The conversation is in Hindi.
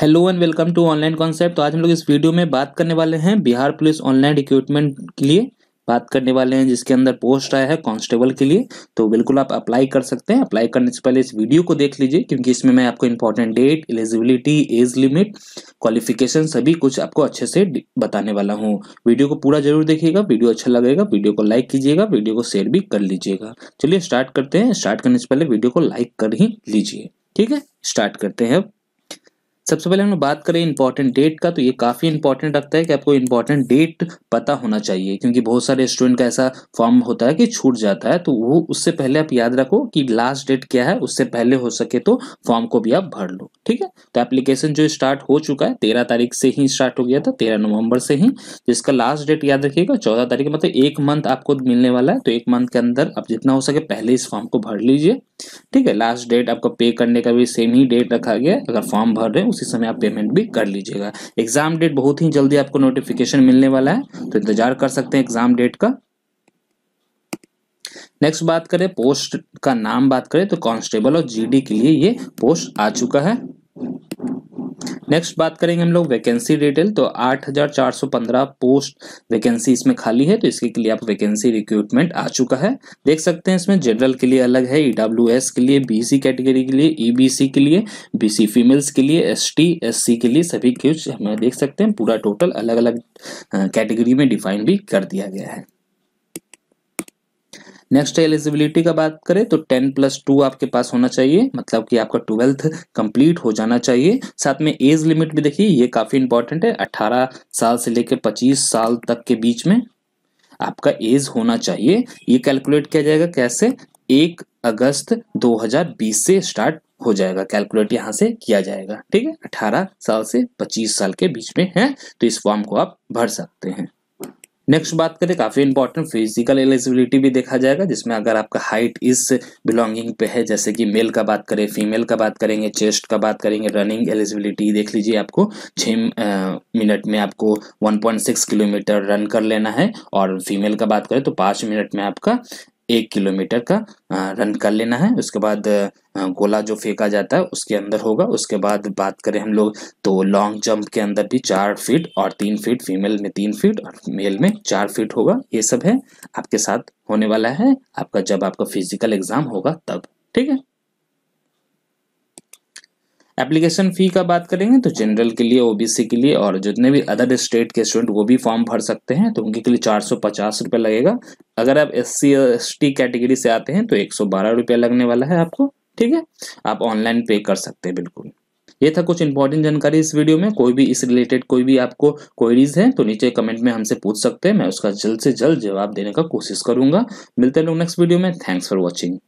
hello and welcome to online concept तो आज हम लोग इस वीडियो में बात करने वाले हैं बिहार पुलिस ऑनलाइन रिक्रूटमेंट के लिए बात करने वाले हैं जिसके अंदर पोस्ट आया है कांस्टेबल के लिए तो बिल्कुल आप अप्लाई कर सकते हैं अप्लाई करने से पहले इस वीडियो को देख लीजिए क्योंकि इसमें मैं आपको important date eligibility age limit qualification सभी कुछ आपको अच्छे से बताने वाला हूँ वीडियो को पूरा जरूर देखिएगा वीडियो अच्छा लगेगा वीडियो को लाइक कीजिएगा वीडियो को शेयर भी कर लीजिएगा चलिए स्टार्ट करते हैं स्टार्ट करने से पहले वीडियो को लाइक कर ही लीजिए ठीक है स्टार्ट करते हैं सबसे पहले हम बात करें इंपॉर्टेंट डेट का तो ये काफ़ी इंपॉर्टेंट रखता है कि आपको इंपॉर्टेंट डेट पता होना चाहिए क्योंकि बहुत सारे स्टूडेंट का ऐसा फॉर्म होता है कि छूट जाता है तो वो उससे पहले आप याद रखो कि लास्ट डेट क्या है उससे पहले हो सके तो फॉर्म को भी आप भर लो ठीक है तो एप्लीकेशन जो स्टार्ट हो चुका है तेरह तारीख से ही स्टार्ट हो गया था तेरह नवम्बर से ही जिसका लास्ट डेट याद रखिएगा चौदह तारीख मतलब एक मंथ आपको मिलने वाला है तो एक मंथ के अंदर आप जितना हो सके पहले इस फॉर्म को भर लीजिए ठीक है लास्ट डेट आपको पे करने का भी सेम ही डेट रखा गया अगर फॉर्म भर रहे हैं उसी समय आप पेमेंट भी कर लीजिएगा एग्जाम डेट बहुत ही जल्दी आपको नोटिफिकेशन मिलने वाला है तो इंतजार कर सकते हैं एग्जाम डेट का नेक्स्ट बात करें पोस्ट का नाम बात करें तो कांस्टेबल और जीडी के लिए ये पोस्ट आ चुका है नेक्स्ट बात करेंगे हम लोग वैकेंसी डिटेल तो 8,415 पोस्ट वैकेंसी इसमें खाली है तो इसके लिए आप वैकेंसी रिक्रूटमेंट आ चुका है देख सकते हैं इसमें जनरल के लिए अलग है ई e के लिए बी कैटेगरी के लिए ई e के लिए बी फीमेल्स के लिए एस टी के लिए सभी कुछ हमें देख सकते हैं पूरा टोटल अलग अलग कैटेगरी में डिफाइन भी कर दिया गया है नेक्स्ट एलिजिबिलिटी का बात करें तो टेन प्लस टू आपके पास होना चाहिए मतलब कि आपका ट्वेल्थ कंप्लीट हो जाना चाहिए साथ में एज लिमिट भी देखिए ये काफ़ी इंपॉर्टेंट है अट्ठारह साल से लेकर पच्चीस साल तक के बीच में आपका एज होना चाहिए ये कैलकुलेट किया जाएगा कैसे एक अगस्त 2020 से स्टार्ट हो जाएगा कैलकुलेट यहाँ से किया जाएगा ठीक है 18 साल से 25 साल के बीच में है तो इस फॉर्म को आप भर सकते हैं नेक्स्ट बात करें काफ़ी इंपॉर्टेंट फिजिकल एलिजिबिलिटी भी देखा जाएगा जिसमें अगर आपका हाइट इस बिलोंगिंग पे है जैसे कि मेल का बात करें फीमेल का बात करेंगे चेस्ट का बात करेंगे रनिंग एलिजिबिलिटी देख लीजिए आपको छः मिनट में आपको 1.6 किलोमीटर रन कर लेना है और फीमेल का बात करें तो पांच मिनट में आपका एक किलोमीटर का रन कर लेना है उसके बाद गोला जो फेंका जाता है उसके अंदर होगा उसके बाद बात करें हम लोग तो लॉन्ग जंप के अंदर भी चार फीट और तीन फीट फीमेल में तीन फीट और मेल में चार फीट होगा ये सब है आपके साथ होने वाला है आपका जब आपका फिजिकल एग्जाम होगा तब ठीक है एप्लीकेशन फ़ी का बात करेंगे तो जनरल के लिए ओबीसी के लिए और जितने भी अदर स्टेट के स्टूडेंट वो भी फॉर्म भर सकते हैं तो उनके लिए चार सौ पचास रुपये लगेगा अगर आप S C S T category से आते हैं तो एक सौ बारह रुपया लगने वाला है आपको ठीक है आप ऑनलाइन पे कर सकते हैं बिल्कुल ये था कुछ इंपॉर्टेंट जानकारी इस वीडियो में कोई भी इस रिलेटेड कोई भी आपको क्वेरीज है तो नीचे कमेंट में हमसे पूछ सकते हैं मैं उसका जल्द से जल्द जवाब देने का कोशिश करूंगा मिलते हैं लोग नेक्स्ट वीडियो में थैंक्स फॉर वॉचिंग